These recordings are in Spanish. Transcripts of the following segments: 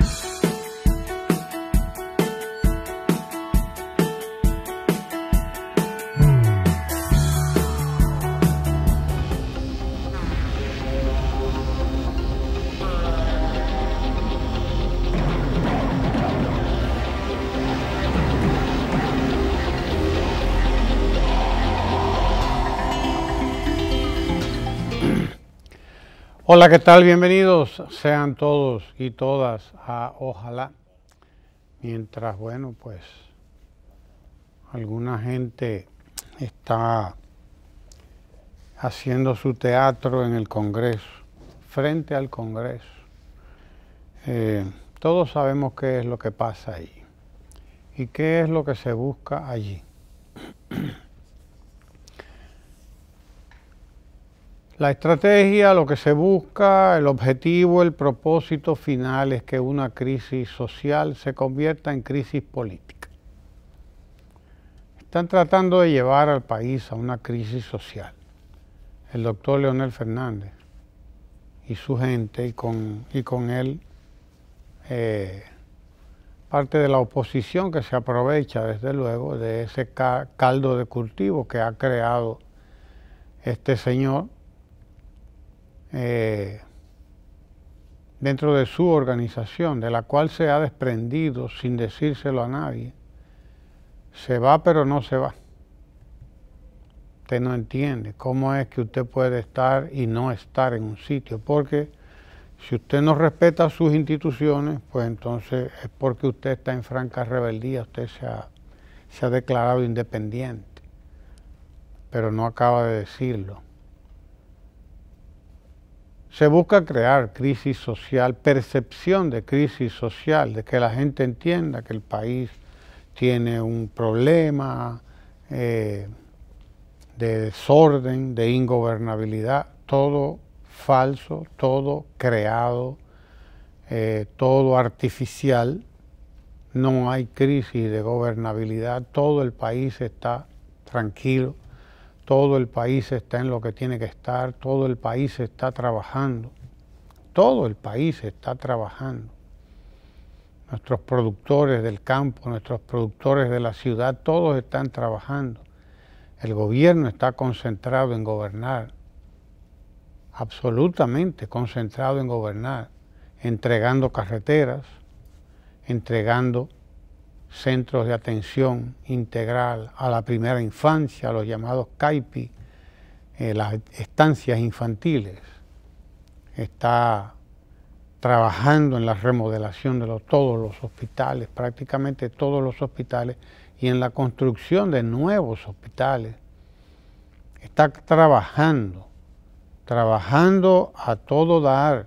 you Hola, ¿qué tal? Bienvenidos sean todos y todas a Ojalá. Mientras, bueno, pues alguna gente está haciendo su teatro en el Congreso, frente al Congreso. Eh, todos sabemos qué es lo que pasa ahí y qué es lo que se busca allí. La estrategia, lo que se busca, el objetivo, el propósito final es que una crisis social se convierta en crisis política. Están tratando de llevar al país a una crisis social. El doctor Leonel Fernández y su gente y con, y con él eh, parte de la oposición que se aprovecha, desde luego, de ese caldo de cultivo que ha creado este señor eh, dentro de su organización, de la cual se ha desprendido sin decírselo a nadie. Se va pero no se va. Usted no entiende cómo es que usted puede estar y no estar en un sitio, porque si usted no respeta sus instituciones, pues entonces es porque usted está en franca rebeldía, usted se ha declarado independiente, pero no acaba de decirlo. Se busca crear crisis social, percepción de crisis social, de que la gente entienda que el país tiene un problema eh, de desorden, de ingobernabilidad, todo falso, todo creado, eh, todo artificial. No hay crisis de gobernabilidad, todo el país está tranquilo todo el país está en lo que tiene que estar, todo el país está trabajando, todo el país está trabajando. Nuestros productores del campo, nuestros productores de la ciudad, todos están trabajando. El gobierno está concentrado en gobernar, absolutamente concentrado en gobernar, entregando carreteras, entregando centros de atención integral a la primera infancia, los llamados CAIPI, eh, las estancias infantiles. Está trabajando en la remodelación de todos los hospitales, prácticamente todos los hospitales, y en la construcción de nuevos hospitales. Está trabajando, trabajando a todo dar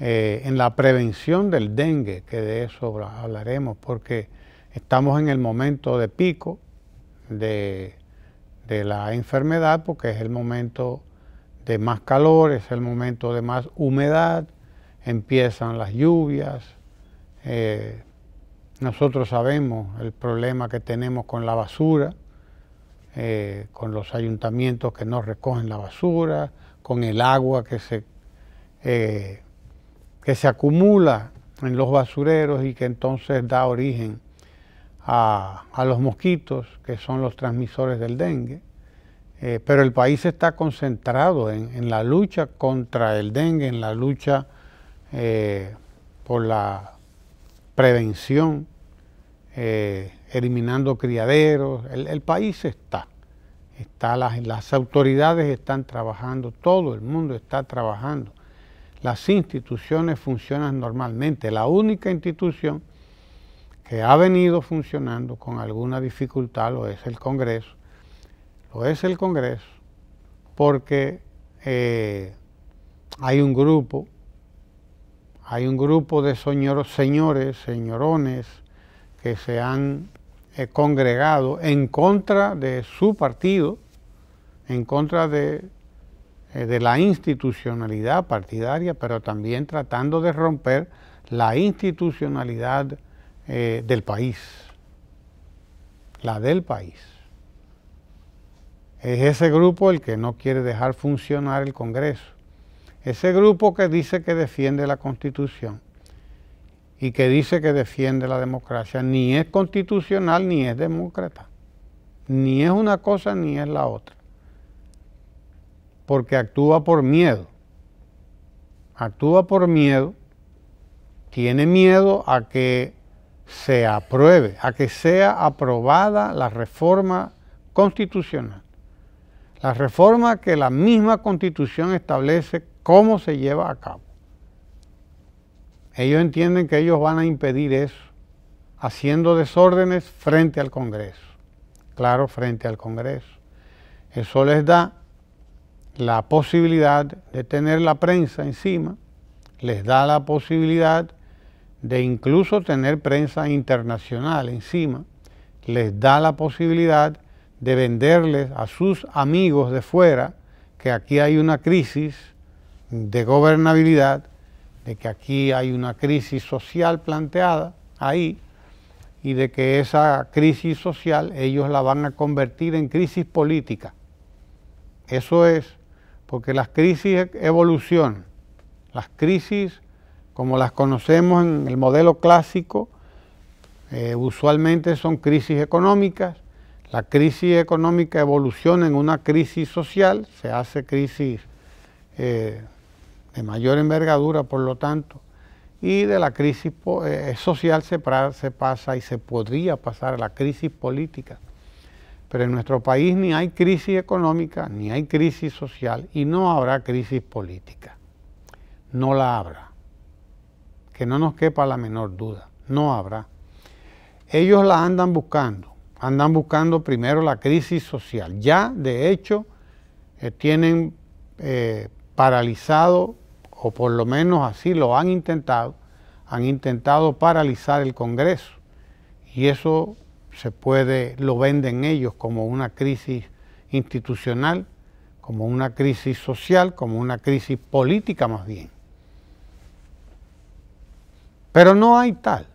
eh, en la prevención del dengue, que de eso hablaremos, porque Estamos en el momento de pico de, la enfermedad porque es el momento de más calor, es el momento de más humedad, empiezan las lluvias. Eh, nosotros sabemos el problema que tenemos con la basura, eh, con los ayuntamientos que no recogen la basura, con el agua que se, eh, que se acumula en los basureros y que entonces da origen a, los mosquitos, que son los transmisores del dengue. Eh, pero el país está concentrado en, la lucha contra el dengue, en la lucha eh, por la prevención, eh, eliminando criaderos. El, país está, las autoridades están trabajando, todo el mundo está trabajando. Las instituciones funcionan normalmente. La única institución que ha venido funcionando con alguna dificultad, lo es el Congreso, lo es el Congreso, porque eh, hay un grupo, hay un grupo de señores, señorones, que se han eh, congregado en contra de su partido, en contra de, eh, de la institucionalidad partidaria, pero también tratando de romper la institucionalidad eh, del país, la del país. Es ese grupo el que no quiere dejar funcionar el Congreso. Ese grupo que dice que defiende la Constitución y que dice que defiende la democracia, ni es constitucional ni es demócrata. Ni es una cosa ni es la otra. Porque actúa por miedo. Actúa por miedo. Tiene miedo a que se apruebe, a que sea aprobada la reforma constitucional. La reforma que la misma constitución establece cómo se lleva a cabo. Ellos entienden que ellos van a impedir eso, haciendo desórdenes frente al Congreso. Claro, frente al Congreso. Eso les da la posibilidad de tener la prensa encima, les da la posibilidad de incluso tener prensa internacional encima, les da la posibilidad de venderles a sus amigos de fuera que aquí hay una crisis de gobernabilidad, de que aquí hay una crisis social planteada ahí y de que esa crisis social ellos la van a convertir en crisis política. Eso es porque las crisis evolucionan, las crisis como las conocemos en el modelo clásico, eh, usualmente son crisis económicas. La crisis económica evoluciona en una crisis social, se hace crisis eh, de mayor envergadura, por lo tanto, y de la crisis eh, social se pasa y se podría pasar a la crisis política. Pero en nuestro país ni hay crisis económica, ni hay crisis social y no habrá crisis política. No la habrá que no nos quepa la menor duda, no habrá. Ellos la andan buscando, andan buscando primero la crisis social. Ya, de hecho, eh, tienen eh, paralizado, o por lo menos así lo han intentado, han intentado paralizar el Congreso. Y eso se puede, lo venden ellos como una crisis institucional, como una crisis social, como una crisis política más bien. Pero no hay tal.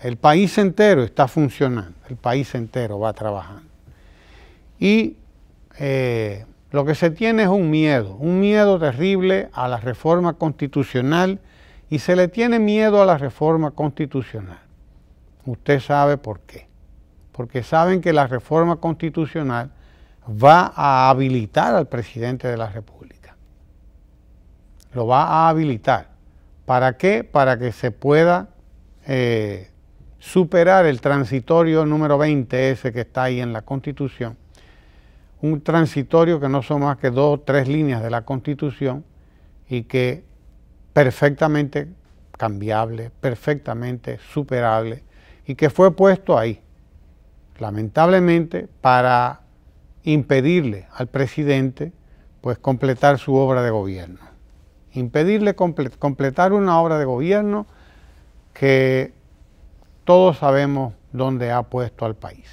El país entero está funcionando, el país entero va trabajando. Y eh, lo que se tiene es un miedo, un miedo terrible a la reforma constitucional y se le tiene miedo a la reforma constitucional. Usted sabe por qué. Porque saben que la reforma constitucional va a habilitar al presidente de la República. Lo va a habilitar. ¿Para qué? Para que se pueda eh, superar el transitorio número 20 ese que está ahí en la Constitución. Un transitorio que no son más que dos o tres líneas de la Constitución y que perfectamente cambiable, perfectamente superable y que fue puesto ahí, lamentablemente, para impedirle al presidente pues completar su obra de gobierno impedirle completar una obra de gobierno que todos sabemos dónde ha puesto al país.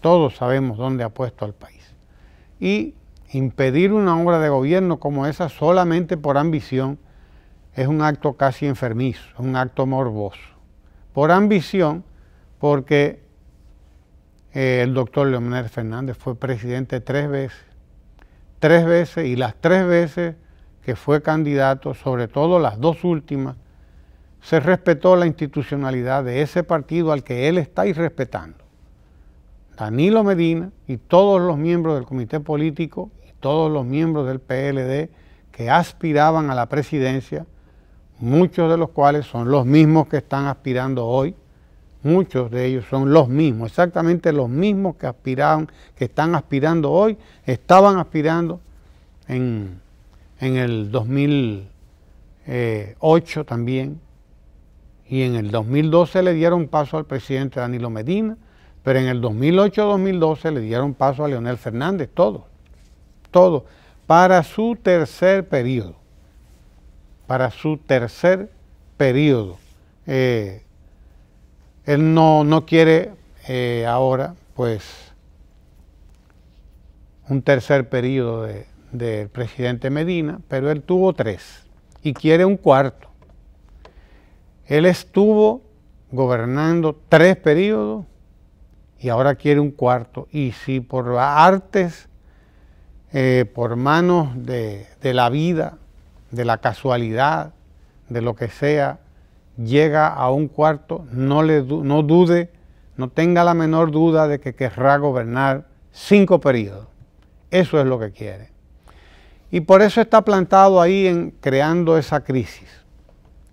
Todos sabemos dónde ha puesto al país. Y impedir una obra de gobierno como esa solamente por ambición es un acto casi enfermizo, un acto morboso. Por ambición, porque eh, el doctor Leonel Fernández fue presidente tres veces, tres veces y las tres veces que fue candidato, sobre todo las dos últimas, se respetó la institucionalidad de ese partido al que él está irrespetando. Danilo Medina y todos los miembros del comité político y todos los miembros del PLD que aspiraban a la presidencia, muchos de los cuales son los mismos que están aspirando hoy, muchos de ellos son los mismos, exactamente los mismos que aspiraban, que están aspirando hoy, estaban aspirando en en el 2008 también, y en el 2012 le dieron paso al presidente Danilo Medina, pero en el 2008-2012 le dieron paso a Leonel Fernández, todo, todo, para su tercer periodo, para su tercer periodo. Eh, él no, no quiere eh, ahora, pues, un tercer periodo de, del presidente Medina, pero él tuvo tres y quiere un cuarto. Él estuvo gobernando tres periodos y ahora quiere un cuarto. Y si por artes, eh, por manos de, la vida, de la casualidad, de lo que sea, llega a un cuarto, no, le, no dude, no tenga la menor duda de que querrá gobernar cinco periodos. Eso es lo que quiere. Y por eso está plantado ahí en creando esa crisis.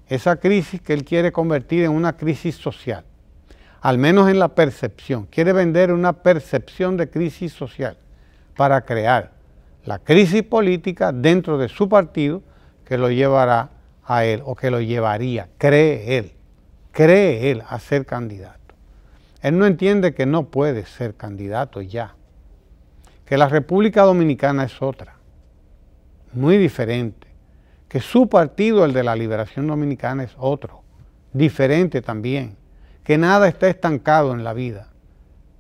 Esa crisis que él quiere convertir en una crisis social, al menos en la percepción. Quiere vender una percepción de crisis social para crear la crisis política dentro de su partido que lo llevará a él o que lo llevaría, cree él, cree él a ser candidato. Él no entiende que no puede ser candidato ya, que la República Dominicana es otra muy diferente, que su partido, el de la Liberación Dominicana, es otro, diferente también, que nada está estancado en la vida,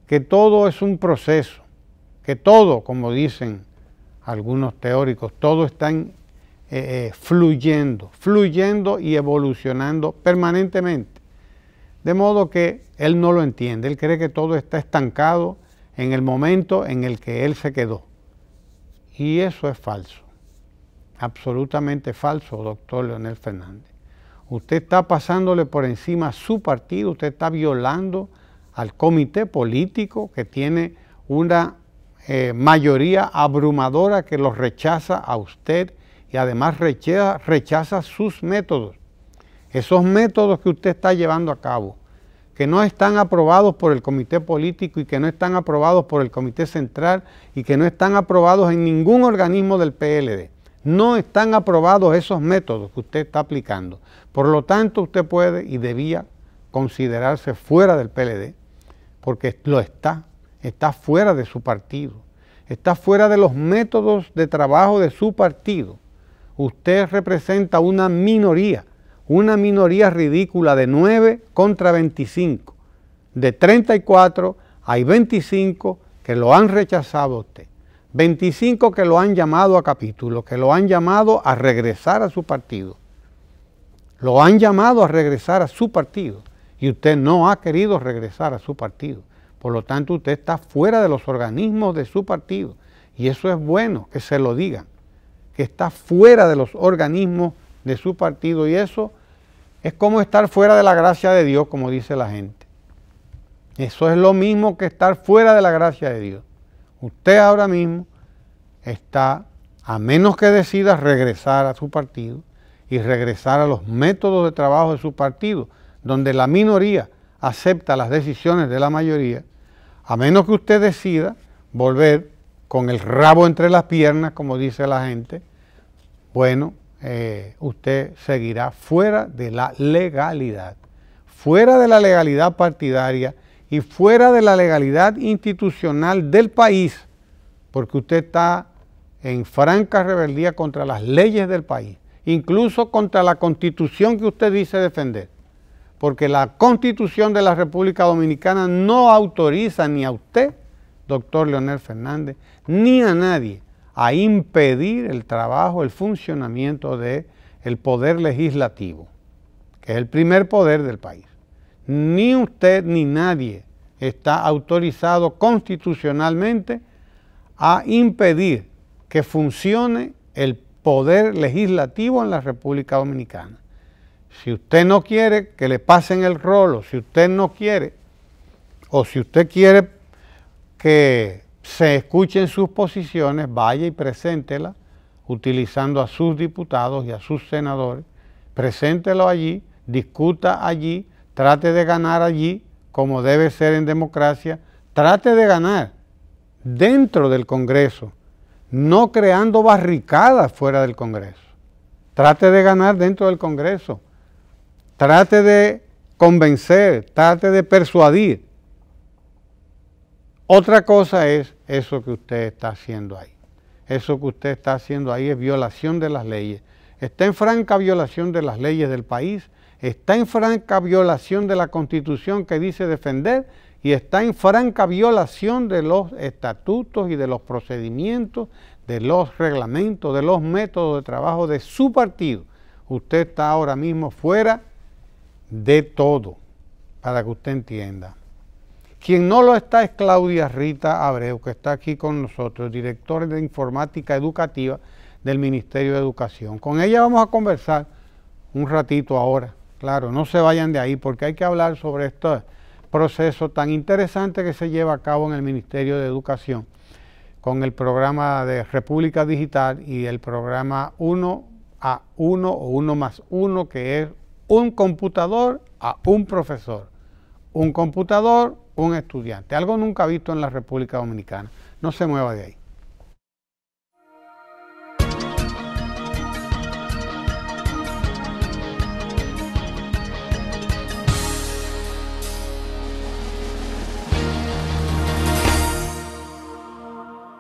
que todo es un proceso, que todo, como dicen algunos teóricos, todo está eh, eh, fluyendo, fluyendo y evolucionando permanentemente. De modo que él no lo entiende, él cree que todo está estancado en el momento en el que él se quedó. Y eso es falso absolutamente falso, doctor Leonel Fernández. Usted está pasándole por encima a su partido, usted está violando al comité político que tiene una eh, mayoría abrumadora que los rechaza a usted y además rechaza sus métodos. Esos métodos que usted está llevando a cabo, que no están aprobados por el comité político y que no están aprobados por el comité central y que no están aprobados en ningún organismo del PLD. No están aprobados esos métodos que usted está aplicando. Por lo tanto, usted puede y debía considerarse fuera del PLD, porque lo está, está fuera de su partido, está fuera de los métodos de trabajo de su partido. Usted representa una minoría, una minoría ridícula de 9 contra 25, de 34 hay 25 que lo han rechazado usted. 25 que lo han llamado a capítulo, que lo han llamado a regresar a su partido. Lo han llamado a regresar a su partido y usted no ha querido regresar a su partido. Por lo tanto, usted está fuera de los organismos de su partido y eso es bueno que se lo digan, que está fuera de los organismos de su partido y eso es como estar fuera de la gracia de Dios, como dice la gente. Eso es lo mismo que estar fuera de la gracia de Dios. Usted ahora mismo está, a menos que decida regresar a su partido y regresar a los métodos de trabajo de su partido, donde la minoría acepta las decisiones de la mayoría, a menos que usted decida volver con el rabo entre las piernas, como dice la gente, bueno, eh, usted seguirá fuera de la legalidad, fuera de la legalidad partidaria y fuera de la legalidad institucional del país, porque usted está en franca rebeldía contra las leyes del país, incluso contra la constitución que usted dice defender, porque la constitución de la República Dominicana no autoriza ni a usted, doctor Leonel Fernández, ni a nadie a impedir el trabajo, el funcionamiento del el poder legislativo, que es el primer poder del país ni usted ni nadie está autorizado constitucionalmente a impedir que funcione el poder legislativo en la República Dominicana. Si usted no quiere que le pasen el rolo, si usted no quiere, o si usted quiere que se escuchen sus posiciones, vaya y preséntela utilizando a sus diputados y a sus senadores, preséntelo allí, discuta allí, trate de ganar allí, como debe ser en democracia, trate de ganar dentro del Congreso, no creando barricadas fuera del Congreso. Trate de ganar dentro del Congreso, trate de convencer, trate de persuadir. Otra cosa es eso que usted está haciendo ahí. Eso que usted está haciendo ahí es violación de las leyes. Está en franca violación de las leyes del país está en franca violación de la constitución que dice defender y está en franca violación de los estatutos y de los procedimientos, de los reglamentos, de los métodos de trabajo de su partido. Usted está ahora mismo fuera de todo, para que usted entienda. Quien no lo está es Claudia Rita Abreu, que está aquí con nosotros, directora de informática educativa del Ministerio de Educación. Con ella vamos a conversar un ratito ahora. Claro, no se vayan de ahí porque hay que hablar sobre este proceso tan interesante que se lleva a cabo en el Ministerio de Educación con el programa de República Digital y el programa 1 a 1 o 1 más 1 que es un computador a un profesor, un computador, a un estudiante, algo nunca visto en la República Dominicana. No se mueva de ahí.